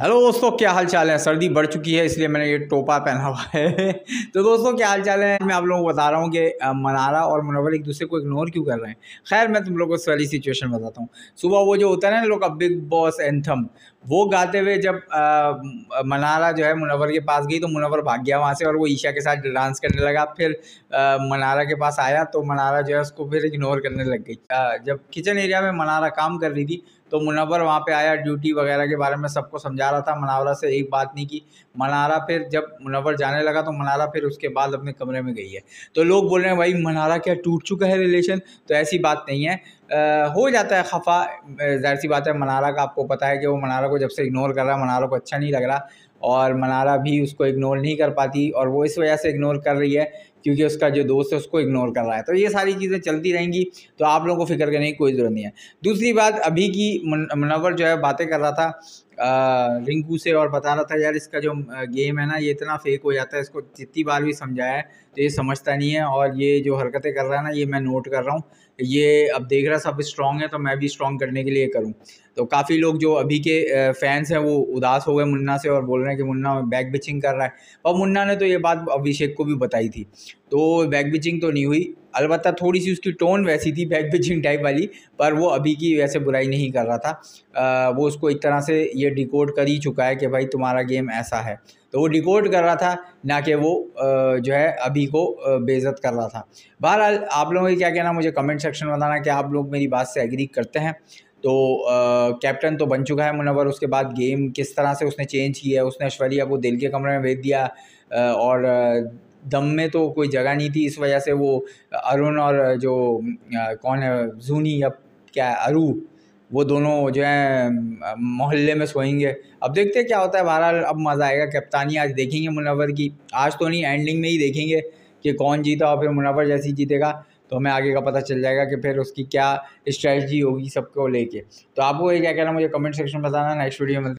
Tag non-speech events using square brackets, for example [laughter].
hello दोस्तों क्या हाल चाल है सर्दी बढ़ चुकी है इसलिए मैंने ये टोपा पहना हुआ है [laughs] तो दोस्तों क्या हाल चाल है मैं आप लोगों को बता रहा हूँ कि मनारा और मुनवर एक दूसरे को इग्नोर क्यों कर रहे हैं खैर मैं तुम लोगों को सारी सिचुएशन बताता हूँ सुबह वो जो होता है ना लोग का बिग बॉस एंथम वो गाते हुए जब आ, मनारा जो है मुनवर के पास गई तो मुनवर भाग गया वहाँ से और वो ईशा के साथ डांस करने लगा फिर आ, मनारा के पास आया तो मनारा जो है उसको फिर इग्नोर करने लग गई जब किचन एरिया में मनारा काम कर रही थी तो मुनवर वहाँ पे आया ड्यूटी वगैरह के बारे में सबको समझा रहा था मनावरा से एक बात नहीं की मनारा फिर जब मुनवर जाने लगा तो मनारा फिर उसके बाद अपने कमरे में गई है तो लोग बोल रहे हैं भाई मनारा क्या टूट चुका है रिलेशन तो ऐसी बात नहीं है आ, हो जाता है खफा जाहिर सी बात है मनारा का आपको पता है कि वो मनारा को जब से इग्नोर कर रहा है मनारा को अच्छा नहीं लग रहा और मनारा भी उसको इग्नोर नहीं कर पाती और वो इस वजह से इग्नोर कर रही है क्योंकि उसका जो दोस्त है उसको इग्नोर कर रहा है तो ये सारी चीज़ें चलती रहेंगी तो आप लोगों को फिक्र करने की कोई ज़रूरत नहीं है दूसरी बात अभी की मुनवर जो है बातें कर रहा था रिंकू से और बता रहा था यार इसका जो गेम है ना ये इतना फेक हो जाता है इसको जितनी बार भी समझाया है तो ये समझता नहीं है और ये जो हरकतें कर रहा है ना ये मैं नोट कर रहा हूँ ये अब देख रहा सब स्ट्रांग है तो मैं भी स्ट्रांग करने के लिए करूँ तो काफ़ी लोग जो अभी के फैंस हैं वो उदास हो गए मुन्ना से और बोल रहे हैं कि मुन्ना बैक बिचिंग कर रहा है और मुन्ना ने तो ये बात अभिषेक को भी बताई थी तो बैक बिचिंग तो नहीं हुई अलबत्त थोड़ी सी उसकी टोन वैसी थी बैक बिचिंग टाइप वाली पर वो अभी की वैसे बुराई नहीं कर रहा था आ, वो उसको एक तरह से ये डिकोड कर ही चुका है कि भाई तुम्हारा गेम ऐसा है तो वो डिकोड कर रहा था ना कि वो जो है अभी को बेज़त कर रहा था बहरहाल आप लोगों का क्या कहना मुझे कमेंट सेक्शन में बताना कि आप लोग मेरी बात से एग्री करते हैं तो कैप्टन तो बन चुका है मुनवर उसके बाद गेम किस तरह से उसने चेंज किया उसने अशवलिया को दिल के कमरे में भेज दिया और दम में तो कोई जगह नहीं थी इस वजह से वो अरुण और जो कौन है जूनी या क्या अरु वो दोनों जो है मोहल्ले में सोएंगे अब देखते हैं क्या होता है बहरहाल अब मज़ा आएगा कप्तानी आज देखेंगे मुनवर की आज तो नहीं एंडिंग में ही देखेंगे कि कौन जीता और फिर मुनवर जैसी जीतेगा तो हमें आगे का पता चल जाएगा कि फिर उसकी क्या स्ट्रैटी होगी सबको लेके तो आपको ये क्या कहना मुझे कमेंट सेक्शन में बताना नेक्स्ट वीडियो में